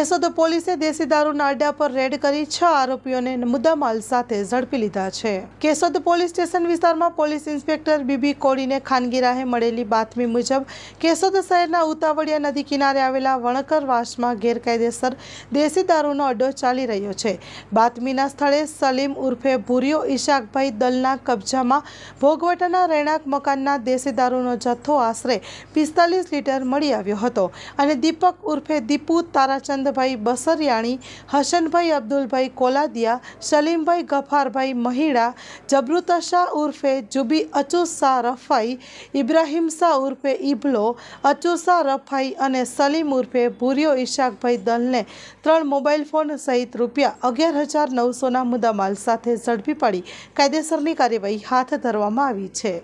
કેશોદ પોલીસે દેશી દારૂના અડ્ડા પર રેડ કરી છ આરોપીઓને મુદ્દામાલ સાથે ઝડપી લીધા છે કેશોદ પોલીસ સ્ટેશન વિસ્તારમાં પોલીસ ઇન્સ્પેક્ટર બીબી કોડીને ખાનગી રાહે મળેલી બાતમી મુજબ કેશોદ શહેરના ઉતાવળિયા નદી કિનારે આવેલા વણકરવાસમાં ગેરકાયદેસર દેશી દારૂનો અડ્ડો ચાલી રહ્યો છે બાતમીના સ્થળે સલીમ ઉર્ફે ભૂરિયો ઈશાકભાઈ દલના કબજામાં ભોગવટાના રહેણાંક મકાનના દેશી દારૂનો જથ્થો આશરે પિસ્તાલીસ લીટર મળી આવ્યો હતો અને દીપક ઉર્ફે દીપુ તારાચંદ આનંદભાઈ બસરિયાણી હસનભાઈ અબ્દુલભાઈ કોલાદિયા સલીમભાઈ ગફારભાઈ મહિડા જબરુતા શાહ ઉર્ફે જુબી અચુ શાહ રફાઈ ઇબ્રાહીમ શાહ ઉર્ફે ઇબલો અચુ રફાઈ અને સલીમ ઉર્ફે ભૂરિયો ઈશાકભાઈ દલને ત્રણ મોબાઈલ ફોન સહિત રૂપિયા અગિયાર હજાર નવસોના મુદ્દામાલ સાથે ઝડપી પાડી કાયદેસરની કાર્યવાહી હાથ ધરવામાં આવી છે